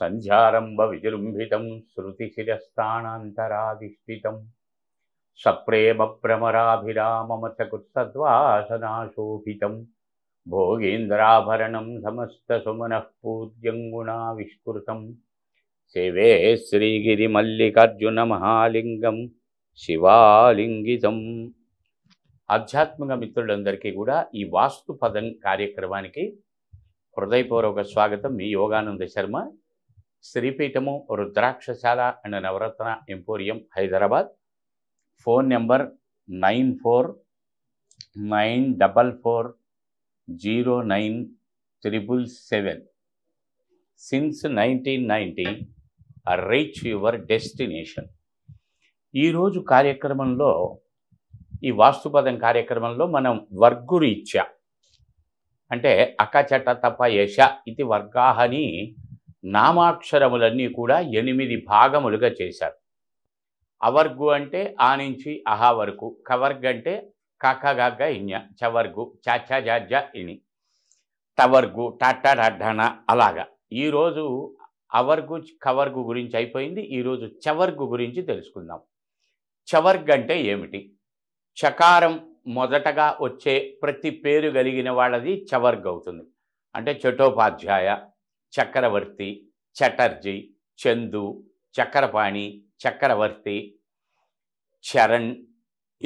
సంధ్యారంభ విజృంభితం శ్రుతిశిరస్థానాంతరాధిష్ఠితం సప్రేమ ప్రమరాభిరామమచకుత్సద్వాసనాశోభితం భోగీంద్రాభరణం సమస్త సుమనః గుణా గుణావిష్కృతం శివే శ్రీగిరిమల్లికార్జున మహాలింగం శివాలింగితం ఆధ్యాత్మిక మిత్రులందరికీ కూడా ఈ వాస్తు పదం కార్యక్రమానికి హృదయపూర్వక స్వాగతం మీ యోగానంద శర్మ శ్రీపీఠము Rudrakshashala and Navaratna emporium Hyderabad phone number nine four nine double four zero nine triple seven since nineteen ninety reach your destination ఈరోజు కార్యక్రమంలో ఈ వాస్తుపదం కార్యక్రమంలో మనం వర్గురీత్యా అంటే అకచట తప యశ ఇది వర్గాహని నామాక్షరములన్నీ కూడా ఎనిమిది భాగములుగా చేశారు అవర్గు అంటే ఆ నుంచి అహా వరకు కవర్గ్ అంటే కకగగ ఇన్య చవర్గు చచజ ఇని తవర్గు టట్టడడ్డన అలాగా ఈరోజు అవర్గు కవర్గు గురించి అయిపోయింది ఈరోజు చవర్గు గురించి తెలుసుకుందాం చవర్గ్ అంటే ఏమిటి చకారం మొదటగా వచ్చే ప్రతి పేరు కలిగిన వాళ్ళది చవర్గ్ అవుతుంది అంటే చటోపాధ్యాయ చక్రవర్తి చటర్జీ చందు చక్రపాణి చక్రవర్తి చరణ్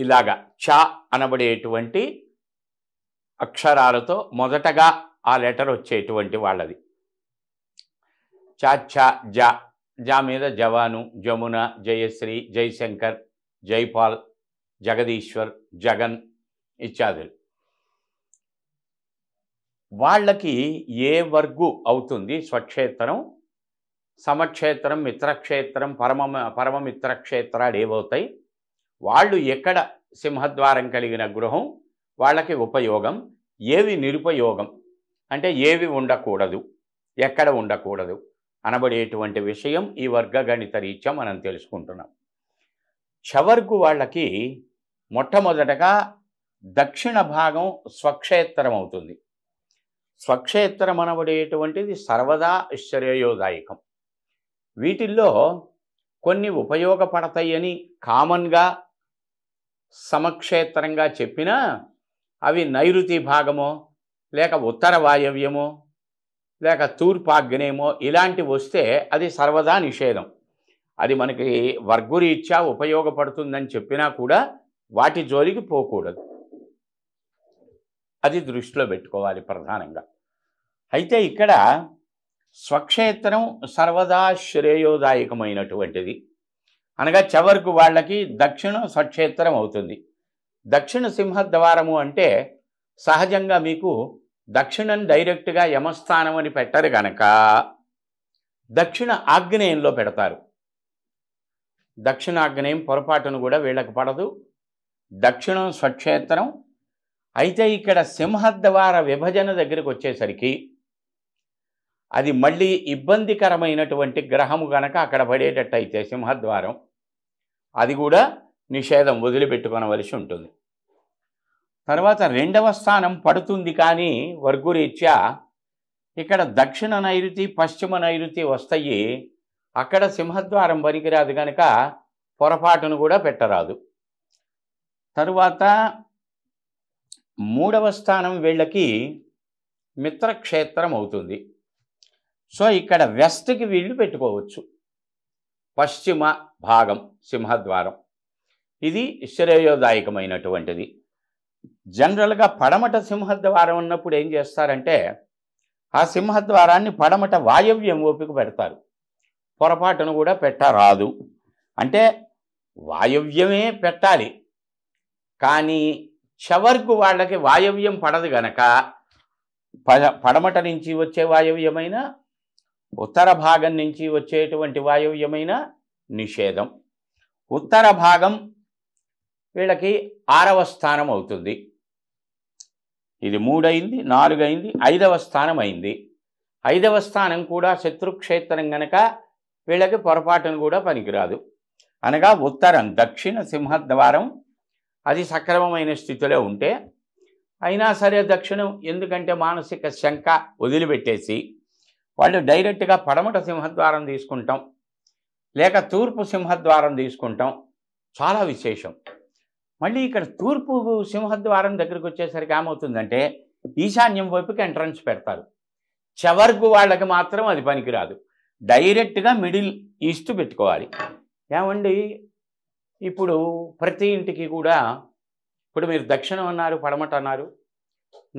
ఇలాగా చ అనబడేటువంటి అక్షరాలతో మొదటగా ఆ లెటర్ వచ్చేటువంటి వాళ్ళది చ చ జ జా మీద జవాను జమున జయశ్రీ జయశంకర్ జైపాల్ జగదీశ్వర్ జగన్ ఇత్యాదులు వాళ్ళకి ఏ వర్గు అవుతుంది స్వక్షేత్రం సమక్షేత్రం మిత్రక్షేత్రం పరమ పరమమిత్రక్షేత్రాలు ఏవవుతాయి వాళ్ళు ఎక్కడ సింహద్వారం కలిగిన గృహం వాళ్ళకి ఉపయోగం ఏవి నిరుపయోగం అంటే ఏవి ఉండకూడదు ఎక్కడ ఉండకూడదు అనబడేటువంటి విషయం ఈ వర్గ గణిత రీత్యా మనం తెలుసుకుంటున్నాం చవర్గు వాళ్ళకి మొట్టమొదటగా దక్షిణ భాగం స్వక్షేత్రం అవుతుంది స్వక్షేత్రమనబడేటువంటిది సర్వదా ఐశ్వర్యోదాయకం వీటిల్లో కొన్ని ఉపయోగపడతాయని కామన్గా సమక్షేత్రంగా చెప్పినా అవి నైరుతి భాగమో లేక ఉత్తర వాయవ్యమో లేక తూర్పాగ్నేయమో ఇలాంటి వస్తే అది సర్వదా నిషేధం అది మనకి వర్గురీత్యా ఉపయోగపడుతుందని చెప్పినా కూడా వాటి జోలికి పోకూడదు అది దృష్టిలో పెట్టుకోవాలి ప్రధానంగా అయితే ఇక్కడ స్వక్షేత్రం సర్వదా శ్రేయోదాయకమైనటువంటిది అనగా చివరికి వాళ్ళకి దక్షిణ స్వక్షేత్రం అవుతుంది దక్షిణ సింహద్వారము అంటే సహజంగా మీకు దక్షిణం డైరెక్ట్గా యమస్థానం అని పెట్టరు కనుక దక్షిణ ఆగ్నేయంలో పెడతారు దక్షిణాగ్నేయం పొరపాటును కూడా వీళ్ళకి పడదు దక్షిణం స్వక్షేత్రం అయితే ఇక్కడ సింహద్వార విభజన దగ్గరికి వచ్చేసరికి అది మళ్ళీ ఇబ్బందికరమైనటువంటి గ్రహము గనక అక్కడ పడేటట్టయితే సింహద్వారం అది కూడా నిషేధం వదిలిపెట్టుకొనవలసి ఉంటుంది తర్వాత రెండవ స్థానం పడుతుంది కానీ వర్గురీత్యా ఇక్కడ దక్షిణ నైరుతి పశ్చిమ నైరుతి వస్తాయి అక్కడ సింహద్వారం పనికిరాదు కనుక పొరపాటును కూడా పెట్టరాదు తరువాత మూడవ స్థానం వీళ్ళకి మిత్రక్షేత్రం అవుతుంది సో ఇక్కడ వెస్ట్కి వీళ్ళు పెట్టుకోవచ్చు పశ్చిమ భాగం సింహద్వారం ఇది శ్రేయోదాయకమైనటువంటిది జనరల్గా పడమట సింహద్వారం ఉన్నప్పుడు ఏం చేస్తారంటే ఆ సింహద్వారాన్ని పడమట వాయవ్యం ఓపిక పెడతారు పొరపాటును కూడా పెట్టరాదు అంటే వాయవ్యమే పెట్టాలి కానీ షవర్కు వాళ్ళకి వాయవ్యం పడదు గనక పడమట నుంచి వచ్చే వాయవ్యమైన ఉత్తర భాగం నుంచి వచ్చేటువంటి వాయవ్యమైన నిషేధం ఉత్తర భాగం వీళ్ళకి ఆరవ స్థానం అవుతుంది ఇది మూడైంది నాలుగైంది ఐదవ స్థానం అయింది ఐదవ స్థానం కూడా శత్రుక్షేత్రం గనక వీళ్ళకి పొరపాటును కూడా పనికిరాదు అనగా ఉత్తరం దక్షిణ సింహద్వారం అది సక్రమమైన స్థితిలో ఉంటే అయినా సరే దక్షిణం ఎందుకంటే మానసిక శంక వదిలిపెట్టేసి వాళ్ళు డైరెక్ట్గా పడమట సింహద్వారం తీసుకుంటాం లేక తూర్పు సింహద్వారం తీసుకుంటాం చాలా విశేషం మళ్ళీ ఇక్కడ తూర్పు సింహద్వారం దగ్గరికి వచ్చేసరికి ఏమవుతుందంటే ఈశాన్యం వైపుకి ఎంట్రన్స్ పెడతారు చివరకు వాళ్ళకి మాత్రం అది పనికిరాదు డైరెక్ట్గా మిడిల్ ఈస్ట్ పెట్టుకోవాలి ఏమండి ఇప్పుడు ప్రతి ఇంటికి కూడా ఇప్పుడు మీరు దక్షిణం అన్నారు పడమట అన్నారు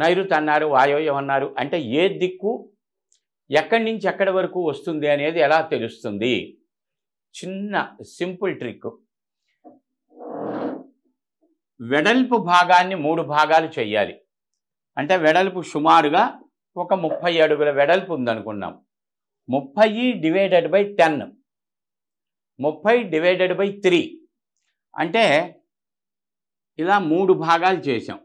నైరుతి అన్నారు వాయవ్యం అన్నారు అంటే ఏ దిక్కు ఎక్కడి నుంచి ఎక్కడి వరకు వస్తుంది అనేది ఎలా తెలుస్తుంది చిన్న సింపుల్ ట్రిక్ వెడల్పు భాగాన్ని మూడు భాగాలు చేయాలి అంటే వెడల్పు సుమారుగా ఒక ముప్పై అడుగుల వెడల్పు ఉందనుకున్నాం ముప్పై డివైడెడ్ బై టెన్ ముప్పై డివైడెడ్ బై త్రీ అంటే ఇలా మూడు భాగాలు చేసాం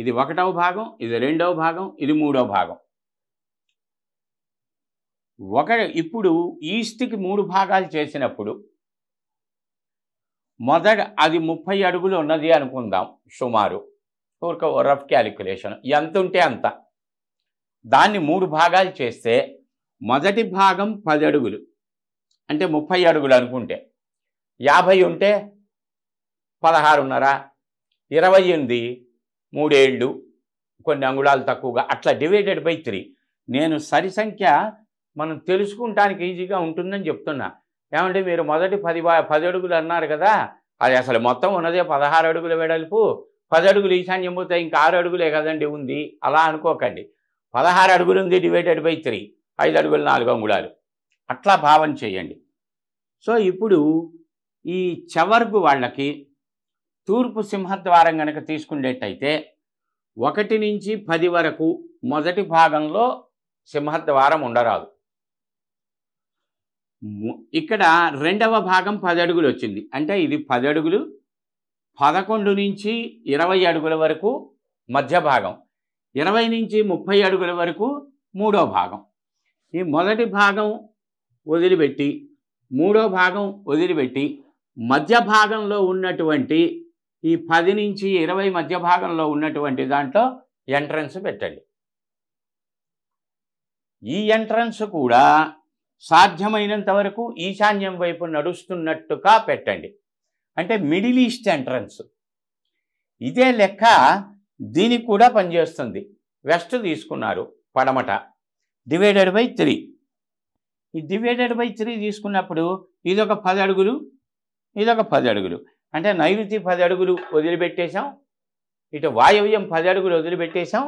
ఇది ఒకటవ భాగం ఇది రెండవ భాగం ఇది మూడవ భాగం ఒక ఇప్పుడు ఈస్ట్కి మూడు భాగాలు చేసినప్పుడు మొదట అది ముప్పై అడుగులు ఉన్నది అనుకుందాం సుమారు ఒక రఫ్ క్యాలిక్యులేషన్ ఎంత ఉంటే అంత దాన్ని మూడు భాగాలు చేస్తే మొదటి భాగం పది అడుగులు అంటే ముప్పై అడుగులు అనుకుంటే యాభై ఉంటే పదహారున్నర ఇరవై ఎనిమిది మూడేళ్ళు కొన్ని అంగుళాలు తక్కువగా అట్లా డివైడెడ్ బై త్రీ నేను సరి సంఖ్య మనం తెలుసుకుంటానికి ఈజీగా ఉంటుందని చెప్తున్నా ఏమంటే మీరు మొదటి పది పది అడుగులు అన్నారు కదా అది అసలు మొత్తం ఉన్నదే పదహారు అడుగుల వెడల్పు పది అడుగులు ఈశాన్యం పోతే ఇంకా ఆరు అడుగులే కదండి ఉంది అలా అనుకోకండి పదహారు అడుగులు ఉంది డివైడెడ్ బై త్రీ ఐదు అడుగులు నాలుగు అంగుళాలు అట్లా భావన చేయండి సో ఇప్పుడు ఈ చవర్గు వాళ్ళకి తూర్పు సింహద్వారం కనుక తీసుకునేటైతే ఒకటి నుంచి పది వరకు మొదటి భాగంలో సింహద్వారం ఉండరాదు ఇక్కడ రెండవ భాగం పది అడుగులు వచ్చింది అంటే ఇది పది అడుగులు పదకొండు నుంచి ఇరవై అడుగుల వరకు మధ్య భాగం ఇరవై నుంచి ముప్పై అడుగుల వరకు మూడో భాగం ఈ మొదటి భాగం వదిలిపెట్టి మూడో భాగం వదిలిపెట్టి మధ్య భాగంలో ఉన్నటువంటి ఈ పది నుంచి ఇరవై మధ్య భాగంలో ఉన్నటువంటి దాంట్లో ఎంట్రన్స్ పెట్టండి ఈ ఎంట్రన్స్ కూడా సాధ్యమైనంత వరకు ఈశాన్యం వైపు నడుస్తున్నట్టుగా పెట్టండి అంటే మిడిల్ ఈస్ట్ ఎంట్రన్స్ ఇదే లెక్క దీనికి కూడా పనిచేస్తుంది వెస్ట్ తీసుకున్నారు పడమట డివైడెడ్ బై త్రీ ఈ డివైడెడ్ బై త్రీ తీసుకున్నప్పుడు ఇదొక పది అడుగులు ఇదొక పది అడుగులు అంటే నైరుతి పది అడుగులు వదిలిపెట్టేశాం ఇటు వాయవ్యం పది అడుగులు వదిలిపెట్టేశాం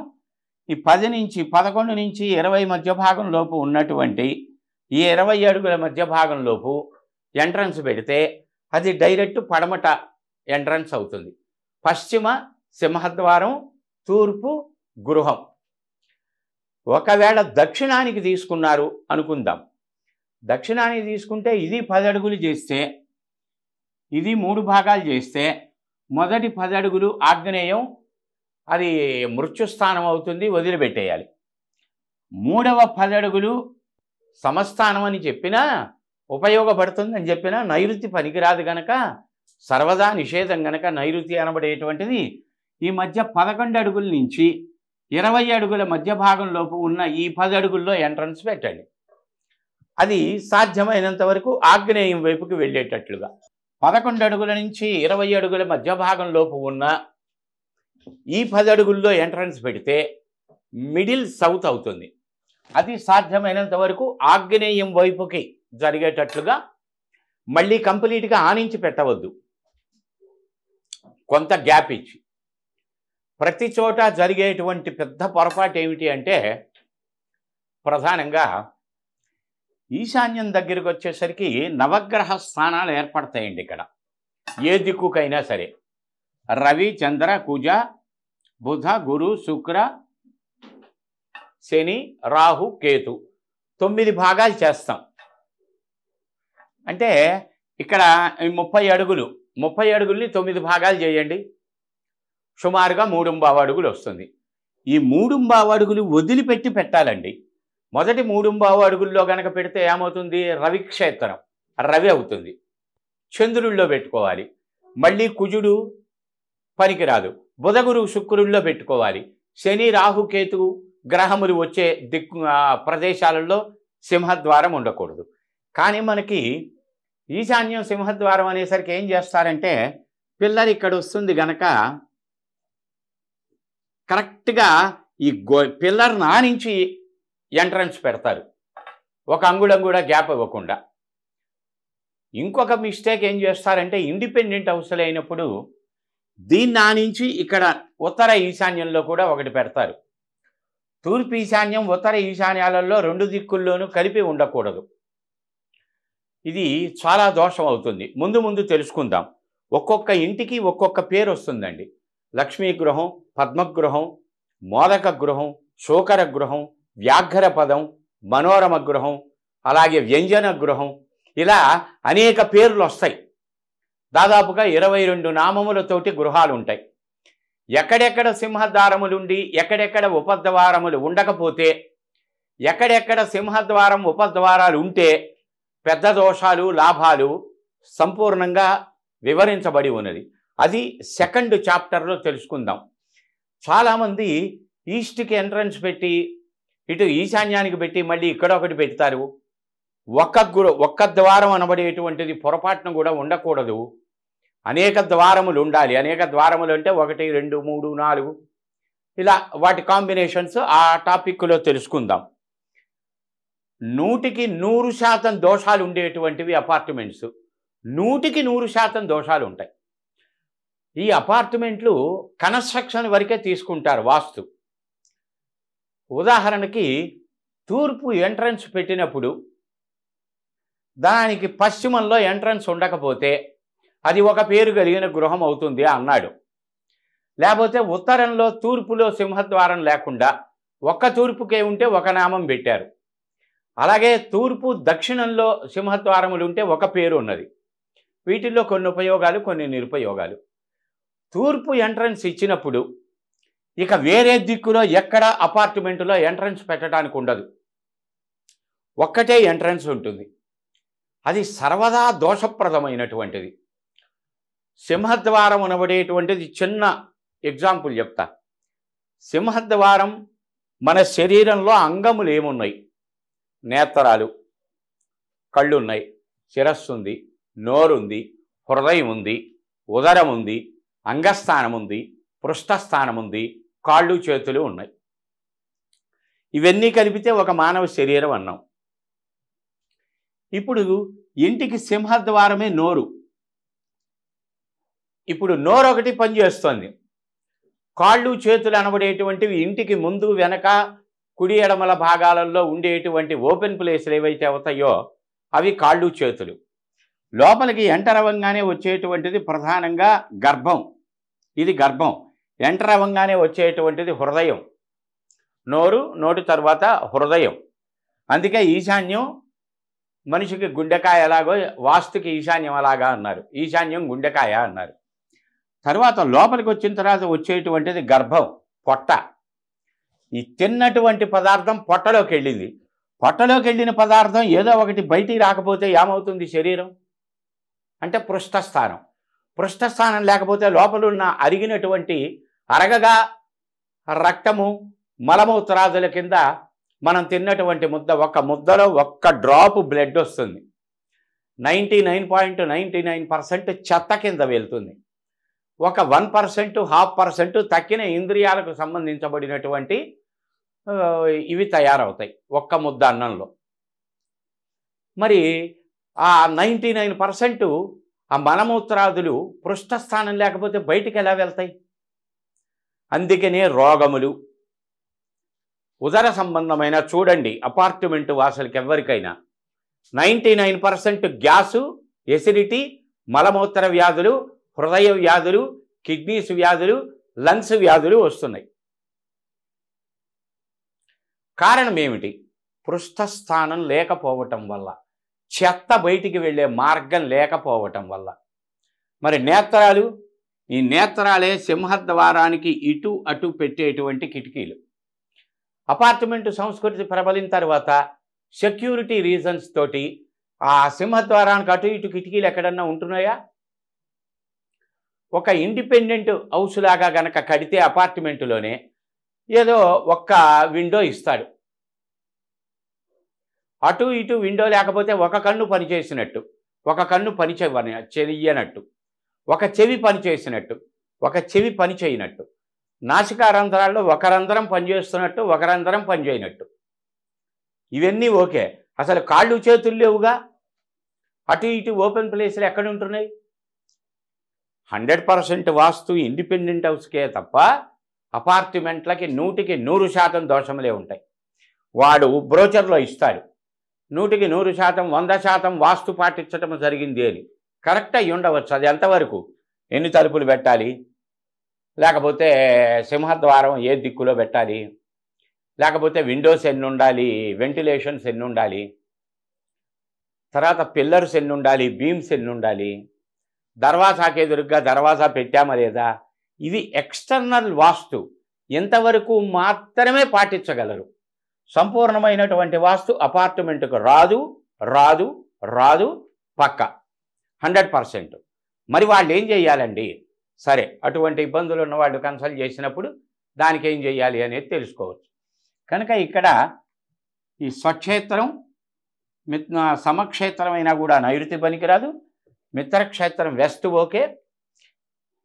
ఈ పది నుంచి పదకొండు నుంచి ఇరవై మధ్య భాగంలోపు ఉన్నటువంటి ఈ ఇరవై అడుగుల మధ్య భాగంలోపు ఎంట్రన్స్ పెడితే అది డైరెక్ట్ పడమట ఎంట్రన్స్ అవుతుంది పశ్చిమ సింహద్వారం తూర్పు గృహం ఒకవేళ దక్షిణానికి తీసుకున్నారు అనుకుందాం దక్షిణానికి తీసుకుంటే ఇది పది అడుగులు చేస్తే ఇది మూడు భాగాలు చేస్తే మొదటి పదడుగులు ఆగ్నేయం అది మృత్యుస్థానం అవుతుంది వదిలిపెట్టేయాలి మూడవ పదడుగులు సమస్థానం అని చెప్పినా అని చెప్పినా నైరుతి పనికిరాదు గనక సర్వదా నిషేధం గనక నైరుతి అనబడేటువంటిది ఈ మధ్య పదకొండు అడుగుల నుంచి ఇరవై అడుగుల మధ్య భాగంలోపు ఉన్న ఈ పది అడుగుల్లో ఎంట్రన్స్ పెట్టండి అది సాధ్యమైనంత వరకు ఆగ్నేయం వైపుకి వెళ్ళేటట్లుగా పదకొండు అడుగుల నుంచి ఇరవై అడుగుల మధ్య భాగంలోపు ఉన్న ఈ పది అడుగుల్లో ఎంట్రన్స్ పెడితే మిడిల్ సౌత్ అవుతుంది అది సాధ్యమైనంత వరకు ఆగ్నేయం వైపుకి జరిగేటట్లుగా మళ్ళీ కంప్లీట్గా ఆనించి పెట్టవద్దు కొంత గ్యాప్ ఇచ్చి ప్రతి చోట జరిగేటువంటి పెద్ద పొరపాటు ఏమిటి అంటే ప్రధానంగా ఈశాన్యం దగ్గరికి వచ్చేసరికి నవగ్రహ స్థానాలు ఏర్పడతాయండి ఇక్కడ ఏ దిక్కుకైనా సరే రవి చంద్ర కుజ బుధ గురు శుక్ర శని రాహు కేతు తొమ్మిది భాగాలు చేస్తాం అంటే ఇక్కడ ముప్పై అడుగులు ముప్పై అడుగుల్ని తొమ్మిది భాగాలు చేయండి సుమారుగా మూడుంబావు అడుగులు వస్తుంది ఈ మూడుంబావు అడుగులు వదిలిపెట్టి పెట్టాలండి మొదటి మూడుంబావు అడుగుల్లో గనక పెడితే ఏమవుతుంది రవిక్షేత్రం రవి అవుతుంది చంద్రుల్లో పెట్టుకోవాలి మళ్ళీ కుజుడు పనికిరాదు బుధగురు శుక్రుల్లో పెట్టుకోవాలి శని రాహుకేతు గ్రహములు వచ్చే దిక్కు ప్రదేశాలలో సింహద్వారం ఉండకూడదు కానీ మనకి ఈశాన్యం సింహద్వారం అనేసరికి ఏం చేస్తారంటే పిల్లలు ఇక్కడ వస్తుంది గనక కరెక్ట్గా ఈ గో పిల్లర్ నుంచి ఎంట్రన్స్ పెడతారు ఒక అంగుళం కూడా గ్యాప్ ఇవ్వకుండా ఇంకొక మిస్టేక్ ఏం చేస్తారంటే ఇండిపెండెంట్ హౌస్లు అయినప్పుడు దీన్ని ఆనించి ఇక్కడ ఉత్తర ఈశాన్యంలో కూడా ఒకటి పెడతారు తూర్పు ఈశాన్యం ఉత్తర ఈశాన్యాలలో రెండు దిక్కుల్లోనూ కలిపి ఉండకూడదు ఇది చాలా దోషం అవుతుంది ముందు ముందు తెలుసుకుందాం ఒక్కొక్క ఇంటికి ఒక్కొక్క పేరు వస్తుందండి లక్ష్మీ గృహం పద్మగృహం మోదక గృహం శోకర గృహం వ్యాఘ్ర పదం మనోరమ గృహం అలాగే వ్యంజన గృహం ఇలా అనేక పేర్లు వస్తాయి దాదాపుగా ఇరవై రెండు నామములతోటి గృహాలు ఉంటాయి ఎక్కడెక్కడ సింహద్వారములుండి ఎక్కడెక్కడ ఉపద్వారములు ఉండకపోతే ఎక్కడెక్కడ సింహద్వారం ఉపద్వారాలు ఉంటే పెద్ద దోషాలు లాభాలు సంపూర్ణంగా వివరించబడి ఉన్నది అది సెకండ్ చాప్టర్లో తెలుసుకుందాం చాలామంది ఈస్ట్కి ఎంట్రన్స్ పెట్టి ఇటు ఈశాన్యానికి పెట్టి మళ్ళీ ఇక్కడ ఒకటి పెడతారు ఒక్క గురు ఒక్క ద్వారం అనబడేటువంటిది పొరపాటును కూడా ఉండకూడదు అనేక ద్వారములు ఉండాలి అనేక ద్వారములు అంటే ఒకటి రెండు మూడు నాలుగు ఇలా వాటి కాంబినేషన్స్ ఆ టాపిక్లో తెలుసుకుందాం నూటికి నూరు శాతం దోషాలు ఉండేటువంటివి అపార్ట్మెంట్స్ నూటికి నూరు శాతం దోషాలు ఉంటాయి ఈ అపార్ట్మెంట్లు కన్స్ట్రక్షన్ వరకే తీసుకుంటారు వాస్తు ఉదాహరణకి తూర్పు ఎంట్రన్స్ పెట్టినప్పుడు దానికి పశ్చిమంలో ఎంట్రన్స్ ఉండకపోతే అది ఒక పేరు కలిగిన గృహం అవుతుంది అన్నాడు లేకపోతే ఉత్తరంలో తూర్పులో సింహద్వారం లేకుండా ఒక్క తూర్పుకే ఉంటే ఒక నామం పెట్టారు అలాగే తూర్పు దక్షిణంలో సింహద్వారములు ఉంటే ఒక పేరు ఉన్నది వీటిల్లో కొన్ని ఉపయోగాలు కొన్ని నిరుపయోగాలు తూర్పు ఎంట్రన్స్ ఇచ్చినప్పుడు ఇక వేరే దిక్కులో ఎక్కడ అపార్ట్మెంట్లో ఎంట్రన్స్ పెట్టడానికి ఉండదు ఒక్కటే ఎంట్రన్స్ ఉంటుంది అది సర్వదా దోషప్రదమైనటువంటిది సింహద్వారం అనబడేటువంటిది చిన్న ఎగ్జాంపుల్ చెప్తా సింహద్వారం మన శరీరంలో అంగములు ఏమున్నాయి నేత్రాలు కళ్ళున్నాయి శిరస్సు ఉంది నోరుంది హృదయం ఉంది ఉదరం ఉంది అంగస్థానం ఉంది పృష్ఠస్థానం ఉంది కాళ్ళు చేతులు ఉన్నాయి ఇవన్నీ కలిపితే ఒక మానవ శరీరం అన్నాం ఇప్పుడు ఇంటికి సింహద్వారమే నోరు ఇప్పుడు నోరు ఒకటి పనిచేస్తోంది కాళ్ళు చేతులు అనబడేటువంటివి ఇంటికి ముందు వెనక కుడి ఎడమల భాగాలలో ఉండేటువంటి ఓపెన్ ప్లేస్లు ఏవైతే అవుతాయో అవి కాళ్ళు చేతులు లోపలికి ఎంటర్ అవ్వంగానే వచ్చేటువంటిది ప్రధానంగా గర్భం ఇది గర్భం ఎంటర్ అవ్వగానే వచ్చేటువంటిది హృదయం నోరు నోటి తర్వాత హృదయం అందుకే ఈశాన్యం మనిషికి గుండెకాయ ఎలాగో వాస్తుకి ఈశాన్యం అలాగా అన్నారు ఈశాన్యం గుండెకాయ అన్నారు తర్వాత లోపలికి వచ్చిన తర్వాత వచ్చేటువంటిది గర్భం పొట్ట ఈ తిన్నటువంటి పదార్థం పొట్టలోకి వెళ్ళింది పొట్టలోకి వెళ్ళిన పదార్థం ఏదో ఒకటి బయటికి రాకపోతే ఏమవుతుంది శరీరం అంటే పృష్ఠస్థానం పృష్ఠస్థానం లేకపోతే లోపల ఉన్న అరిగినటువంటి అరగగా రక్తము మలమూత్రాదుల కింద మనం తిన్నటువంటి ముద్ద ఒక ముద్దలో ఒక్క డ్రాప్ బ్లడ్ వస్తుంది ninety nine point nine percent చెత్త కింద వెళ్తుంది ఒక వన్ పర్సెంట్ హాఫ్ పర్సెంట్ తక్కిన ఇంద్రియాలకు సంబంధించబడినటువంటి ఇవి తయారవుతాయి ఒక్క ముద్ద అన్నంలో మరి ఆ నైంటీ నైన్ పర్సెంటు ఆ మలమూత్రాదులు పృష్ఠస్థానం లేకపోతే బయటికి ఎలా వెళ్తాయి అందుకనే రోగములు ఉదర సంబంధమైన చూడండి అపార్ట్మెంట్ వాసులకి ఎవరికైనా ninety nine percent gas acidity మలమూత్ర వ్యాధులు హృదయ వ్యాధులు కిడ్నీస్ వ్యాధులు లంగ్స్ వ్యాధులు వస్తున్నాయి కారణం ఏమిటి పృష్ఠస్థానం లేకపోవటం వల్ల చెత్త బయటికి వెళ్ళే మార్గం లేకపోవటం వల్ల మరి నేత్రాలు ఈ నేత్రాలే సింహద్వారానికి ఇటు అటు పెట్టేటువంటి కిటికీలు అపార్ట్మెంటు సంస్కృతి ప్రబలిన తర్వాత సెక్యూరిటీ రీజన్స్ తోటి ఆ సింహద్వారానికి అటు ఇటు కిటికీలు ఎక్కడన్నా ఉంటున్నాయా ఒక ఇండిపెండెంట్ హౌస్ లాగా గనక కడితే అపార్ట్మెంటులోనే ఏదో ఒక్క విండో ఇస్తాడు అటు ఇటు విండో లేకపోతే ఒక కన్ను పనిచేసినట్టు ఒక కన్ను పని చెయ్యనట్టు ఒక చెవి పనిచేసినట్టు ఒక చెవి పనిచేయనట్టు నాసికా రంధ్రాల్లో ఒక రంధ్రం పనిచేస్తున్నట్టు ఒక రంధ్రం పనిచేయనట్టు ఇవన్నీ ఓకే అసలు కాళ్ళు చేతులు లేవుగా అటు ఇటు ఓపెన్ ప్లేస్లు ఎక్కడ ఉంటున్నాయి హండ్రెడ్ పర్సెంట్ వాస్తు ఇండిపెండెంట్ హౌస్కే తప్ప అపార్ట్మెంట్లకి నూటికి నూరు శాతం దోషములే ఉంటాయి వాడు బ్రోచర్లో ఇస్తాడు నూటికి నూరు శాతం వంద శాతం వాస్తు పాటించటం జరిగింది అని కరెక్ట్ అయ్యి ఉండవచ్చు అది ఎంతవరకు ఎన్ని తలుపులు పెట్టాలి లేకపోతే సింహద్వారం ఏ దిక్కులో పెట్టాలి లేకపోతే విండోస్ ఎన్ని ఉండాలి వెంటిలేషన్స్ ఎన్ని ఉండాలి తర్వాత పిల్లర్స్ ఎన్ని ఉండాలి బీమ్స్ ఎన్ని ఉండాలి దర్వాజాకి ఎదురుగా దర్వాజా పెట్టామా లేదా ఇది ఎక్స్టర్నల్ వాస్తు ఎంతవరకు మాత్రమే పాటించగలరు సంపూర్ణమైనటువంటి వాస్తు అపార్ట్మెంట్కు రాదు రాదు రాదు పక్క హండ్రెడ్ పర్సెంట్ మరి వాళ్ళు ఏం చేయాలండి సరే అటువంటి ఇబ్బందులు ఉన్న వాళ్ళు కన్సల్ట్ చేసినప్పుడు దానికి ఏం చేయాలి అనేది తెలుసుకోవచ్చు కనుక ఇక్కడ ఈ స్వక్షేత్రం సమక్షేత్రమైనా కూడా నైరుతి పనికిరాదు మిత్రక్షేత్రం వెస్ట్ ఓకే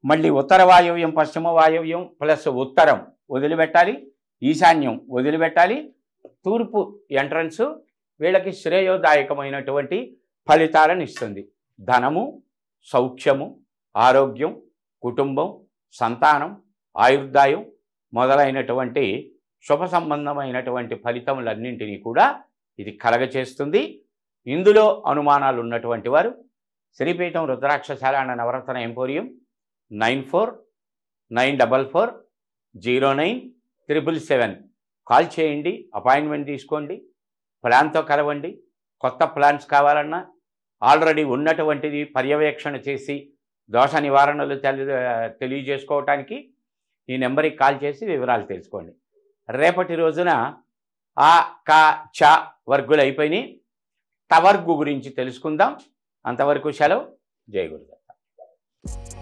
మళ్ళీ ఉత్తర వాయువ్యం పశ్చిమ వాయువ్యం ప్లస్ ఉత్తరం వదిలిపెట్టాలి ఈశాన్యం వదిలిపెట్టాలి తూర్పు ఎంట్రన్స్ వీళ్ళకి శ్రేయోదాయకమైనటువంటి ఫలితాలను ఇస్తుంది ధనము సౌఖ్యము ఆరోగ్యం కుటుంబం సంతానం ఆయుర్దాయం మొదలైనటువంటి శుభ సంబంధమైనటువంటి ఫలితములన్నింటినీ కూడా ఇది కలగచేస్తుంది ఇందులో అనుమానాలు ఉన్నటువంటి వారు శ్రీపీఠం రుద్రాక్షశాల అన్న Navaratna emporium nine four nine double four zero nine triple seven call చేయండి అపాయింట్మెంట్ తీసుకోండి ప్లాన్తో కలవండి కొత్త ప్లాన్స్ కావాలన్నా ఆల్రెడీ ఉన్నటువంటిది పర్యవేక్షణ చేసి దోష నివారణలు తెలి తెలియజేసుకోవటానికి ఈ నెంబర్కి కాల్ చేసి వివరాలు తెలుసుకోండి రేపటి రోజున ఆ క చ వర్గులు అయిపోయినాయి టవర్గు గురించి తెలుసుకుందాం అంతవరకు సెలవు జయ గురుదత్త